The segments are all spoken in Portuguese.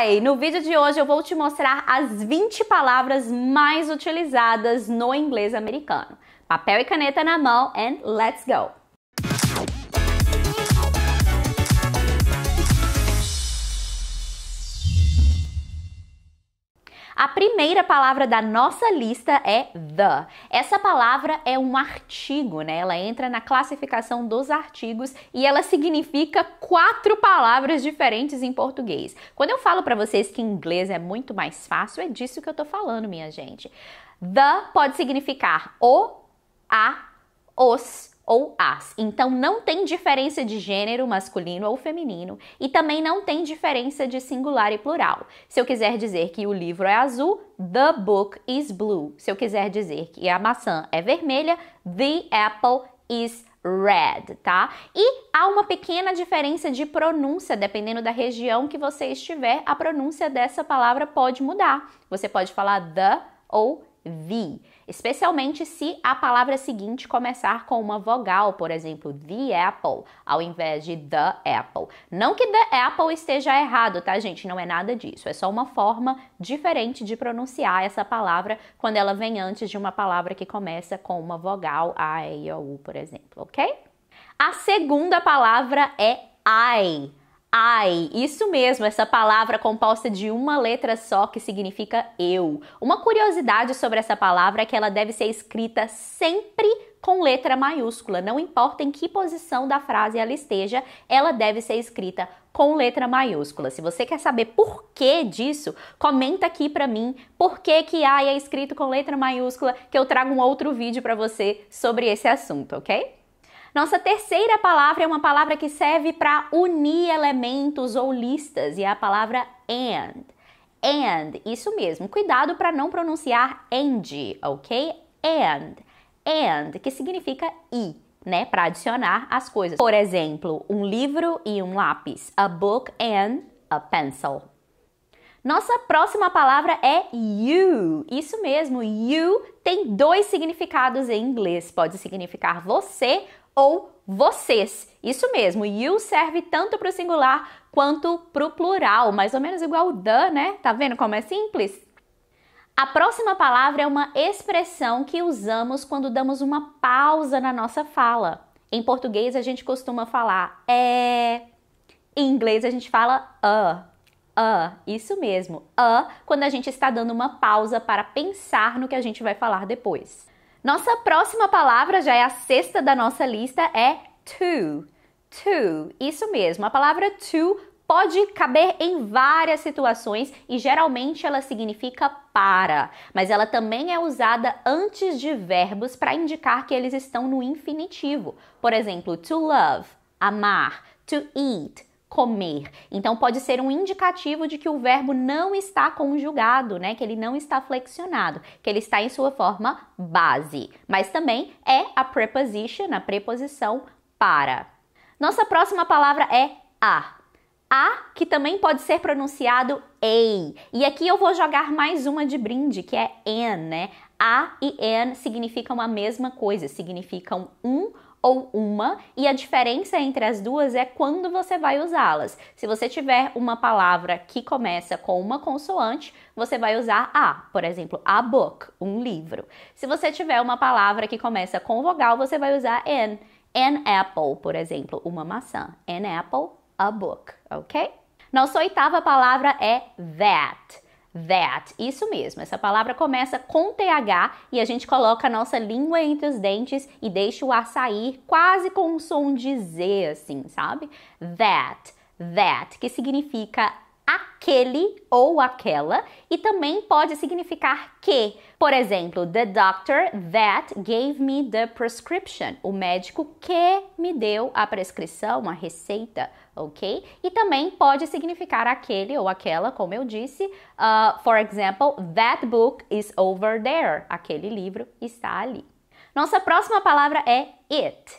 Ai, no vídeo de hoje eu vou te mostrar as 20 palavras mais utilizadas no inglês americano. Papel e caneta na mão and let's go! A primeira palavra da nossa lista é the. Essa palavra é um artigo, né? Ela entra na classificação dos artigos e ela significa quatro palavras diferentes em português. Quando eu falo para vocês que inglês é muito mais fácil, é disso que eu tô falando, minha gente. The pode significar o, a, os, ou as. Então não tem diferença de gênero masculino ou feminino e também não tem diferença de singular e plural. Se eu quiser dizer que o livro é azul, the book is blue. Se eu quiser dizer que a maçã é vermelha, the apple is red, tá? E há uma pequena diferença de pronúncia, dependendo da região que você estiver, a pronúncia dessa palavra pode mudar. Você pode falar the ou the, especialmente se a palavra seguinte começar com uma vogal, por exemplo, the apple, ao invés de the apple. Não que the apple esteja errado, tá, gente? Não é nada disso. É só uma forma diferente de pronunciar essa palavra quando ela vem antes de uma palavra que começa com uma vogal, a, e, o, u, por exemplo, ok? A segunda palavra é I. Ai, isso mesmo, essa palavra composta de uma letra só que significa eu. Uma curiosidade sobre essa palavra é que ela deve ser escrita sempre com letra maiúscula. Não importa em que posição da frase ela esteja, ela deve ser escrita com letra maiúscula. Se você quer saber por que disso, comenta aqui pra mim por que que ai é escrito com letra maiúscula, que eu trago um outro vídeo para você sobre esse assunto, ok? Nossa terceira palavra é uma palavra que serve para unir elementos ou listas e é a palavra and. And, isso mesmo. Cuidado para não pronunciar and, ok? And, and, que significa e, né? Para adicionar as coisas. Por exemplo, um livro e um lápis. A book and a pencil. Nossa próxima palavra é you. Isso mesmo, you tem dois significados em inglês. Pode significar você ou vocês. Isso mesmo, you serve tanto para o singular quanto para o plural, mais ou menos igual o the, né? Tá vendo como é simples? A próxima palavra é uma expressão que usamos quando damos uma pausa na nossa fala. Em português a gente costuma falar é, em inglês a gente fala a. Uh. Uh, isso mesmo, a, uh, quando a gente está dando uma pausa para pensar no que a gente vai falar depois. Nossa próxima palavra, já é a sexta da nossa lista, é to. To, isso mesmo, a palavra to pode caber em várias situações e geralmente ela significa para, mas ela também é usada antes de verbos para indicar que eles estão no infinitivo. Por exemplo, to love, amar, to eat, comer. Então pode ser um indicativo de que o verbo não está conjugado, né? Que ele não está flexionado, que ele está em sua forma base. Mas também é a preposition, a preposição para. Nossa próxima palavra é a. A, que também pode ser pronunciado ei. E aqui eu vou jogar mais uma de brinde, que é an, né? A e an significam a mesma coisa, significam um ou uma, e a diferença entre as duas é quando você vai usá-las. Se você tiver uma palavra que começa com uma consoante, você vai usar a, por exemplo, a book, um livro. Se você tiver uma palavra que começa com vogal, você vai usar an. An apple, por exemplo, uma maçã. An apple, a book, ok? Nossa oitava palavra é that. That, isso mesmo. Essa palavra começa com TH e a gente coloca a nossa língua entre os dentes e deixa o ar sair quase com um som de Z, assim, sabe? That, that, que significa aquele ou aquela e também pode significar que. Por exemplo, the doctor that gave me the prescription. O médico que me deu a prescrição, a receita, ok? E também pode significar aquele ou aquela, como eu disse. Uh, for example, that book is over there. Aquele livro está ali. Nossa próxima palavra é it.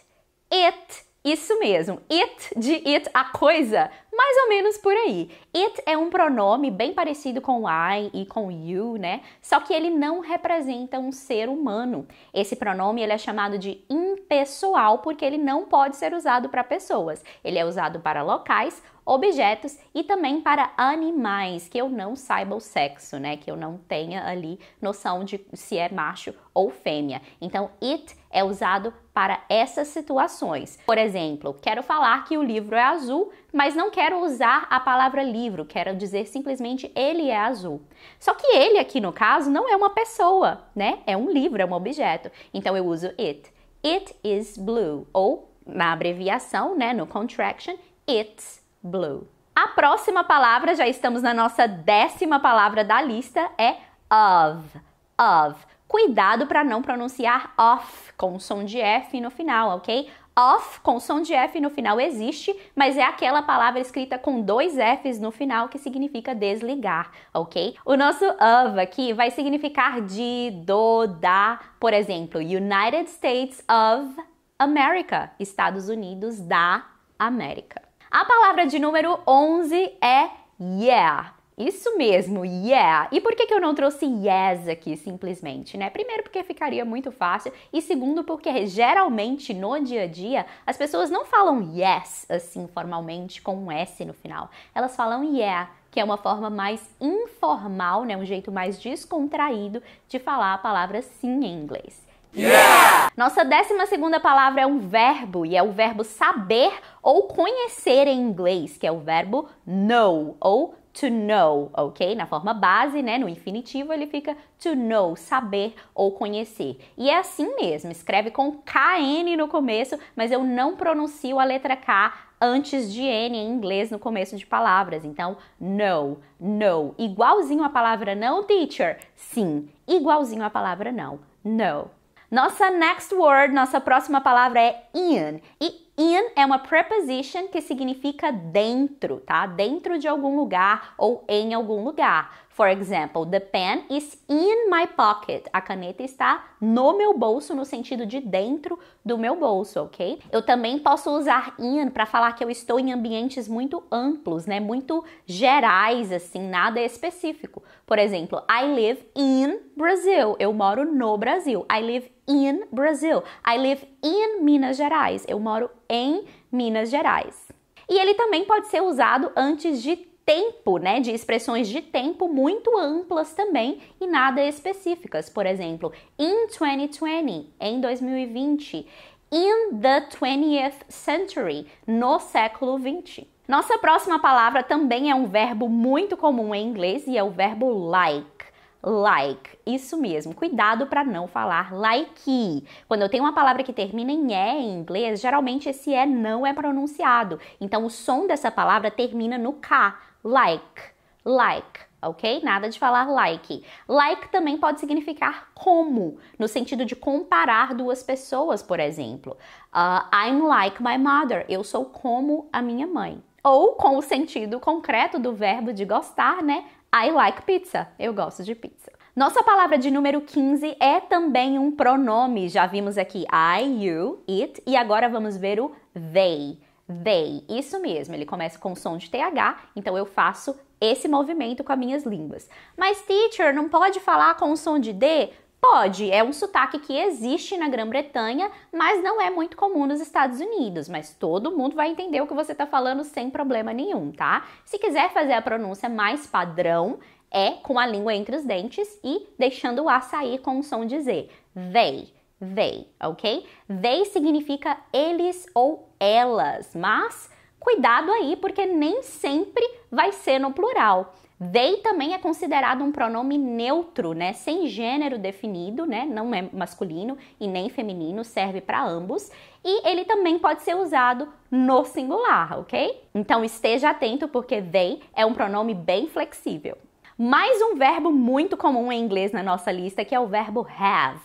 It isso mesmo, it de it, a coisa, mais ou menos por aí. It é um pronome bem parecido com I e com you, né? Só que ele não representa um ser humano. Esse pronome ele é chamado de impessoal porque ele não pode ser usado para pessoas. Ele é usado para locais objetos e também para animais, que eu não saiba o sexo, né? Que eu não tenha ali noção de se é macho ou fêmea. Então, it é usado para essas situações. Por exemplo, quero falar que o livro é azul, mas não quero usar a palavra livro, quero dizer simplesmente ele é azul. Só que ele aqui no caso não é uma pessoa, né? É um livro, é um objeto. Então eu uso it. It is blue ou na abreviação, né, no contraction, it's blue. A próxima palavra, já estamos na nossa décima palavra da lista, é of. Of. Cuidado para não pronunciar off com som de F no final, ok? Off com som de F no final existe, mas é aquela palavra escrita com dois Fs no final que significa desligar, ok? O nosso of aqui vai significar de, do, da, por exemplo, United States of America, Estados Unidos da América. A palavra de número 11 é yeah. Isso mesmo, yeah. E por que, que eu não trouxe yes aqui simplesmente, né? Primeiro, porque ficaria muito fácil. E segundo, porque geralmente no dia a dia as pessoas não falam yes assim formalmente com um S no final. Elas falam yeah que é uma forma mais informal, né, um jeito mais descontraído de falar a palavra sim em inglês. Yeah! Nossa décima segunda palavra é um verbo e é o verbo saber ou conhecer em inglês, que é o verbo know ou to know, ok? Na forma base, né? No infinitivo ele fica to know, saber ou conhecer. E é assim mesmo, escreve com KN no começo, mas eu não pronuncio a letra K antes de N em inglês no começo de palavras. Então, no, no. Igualzinho a palavra não, teacher? Sim. Igualzinho a palavra não. No. Nossa next word, nossa próxima palavra é Ian. E in é uma preposition que significa dentro, tá? Dentro de algum lugar ou em algum lugar. For example, the pen is in my pocket. A caneta está no meu bolso, no sentido de dentro do meu bolso, ok? Eu também posso usar in para falar que eu estou em ambientes muito amplos, né? Muito gerais, assim, nada específico. Por exemplo, I live in Brazil. Eu moro no Brasil. I live in Brazil. I live in Minas Gerais. Eu moro em Minas Gerais. E ele também pode ser usado antes de tempo, né, de expressões de tempo muito amplas também e nada específicas. Por exemplo, in 2020, em 2020, in the 20th century, no século 20. Nossa próxima palavra também é um verbo muito comum em inglês e é o verbo like like. Isso mesmo, cuidado para não falar like. Quando eu tenho uma palavra que termina em é em inglês, geralmente esse é não é pronunciado. Então o som dessa palavra termina no k, like, like ok? Nada de falar like. Like também pode significar como, no sentido de comparar duas pessoas, por exemplo. Uh, I'm like my mother. Eu sou como a minha mãe. Ou com o sentido concreto do verbo de gostar, né? I like pizza. Eu gosto de pizza. Nossa palavra de número 15 é também um pronome. Já vimos aqui I, you, it e agora vamos ver o they. They. Isso mesmo, ele começa com o som de TH, então eu faço esse movimento com as minhas línguas. Mas, teacher, não pode falar com o som de D? Pode, é um sotaque que existe na Grã-Bretanha, mas não é muito comum nos Estados Unidos. Mas todo mundo vai entender o que você está falando sem problema nenhum, tá? Se quiser fazer a pronúncia mais padrão, é com a língua entre os dentes e deixando o A sair com o som de Z. They, they, ok? They significa eles ou elas, mas cuidado aí, porque nem sempre vai ser no plural. They também é considerado um pronome neutro, né? Sem gênero definido, né? Não é masculino e nem feminino, serve para ambos. E ele também pode ser usado no singular, ok? Então esteja atento porque they é um pronome bem flexível. Mais um verbo muito comum em inglês na nossa lista que é o verbo have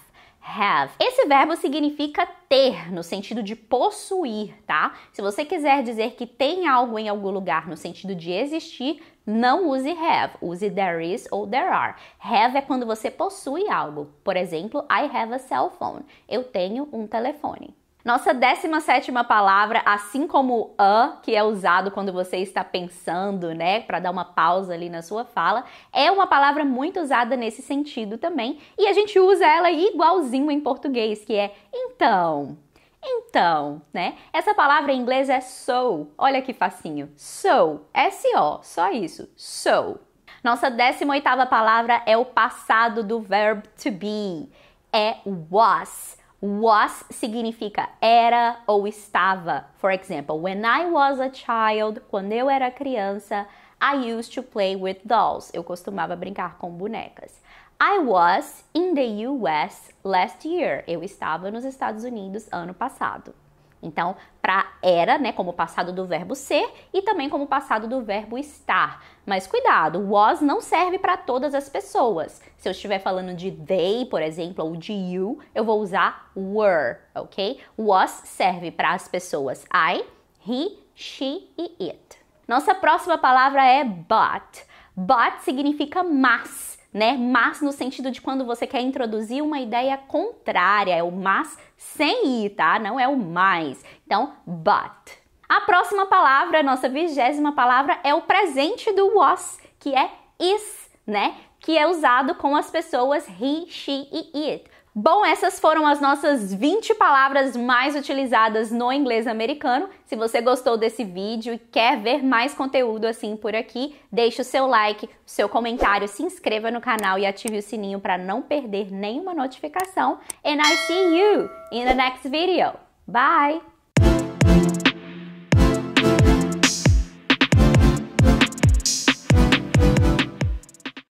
have. Esse verbo significa ter no sentido de possuir, tá? Se você quiser dizer que tem algo em algum lugar no sentido de existir, não use have, use there is ou there are. Have é quando você possui algo. Por exemplo, I have a cell phone. Eu tenho um telefone. Nossa 17 palavra, assim como a, que é usado quando você está pensando, né, para dar uma pausa ali na sua fala, é uma palavra muito usada nesse sentido também, e a gente usa ela igualzinho em português, que é então. Então, né? Essa palavra em inglês é so. Olha que facinho. So, S-O, só isso. So. Nossa 18 palavra é o passado do verbo to be. É was. Was significa era ou estava. For example, when I was a child, quando eu era criança, I used to play with dolls. Eu costumava brincar com bonecas. I was in the US last year. Eu estava nos Estados Unidos ano passado. Então, para era, né, como passado do verbo ser e também como passado do verbo estar. Mas cuidado, was não serve para todas as pessoas. Se eu estiver falando de they, por exemplo, ou de you, eu vou usar were, ok? Was serve para as pessoas I, he, she e it. Nossa próxima palavra é but. But significa mas né? Mas no sentido de quando você quer introduzir uma ideia contrária, é o mas sem i, tá? Não é o mais. Então, but. A próxima palavra, nossa vigésima palavra, é o presente do was, que é is, né? Que é usado com as pessoas he, she e it. Bom, essas foram as nossas 20 palavras mais utilizadas no inglês americano. Se você gostou desse vídeo e quer ver mais conteúdo assim por aqui, deixe o seu like, o seu comentário, se inscreva no canal e ative o sininho para não perder nenhuma notificação. And I see you in the next video. Bye!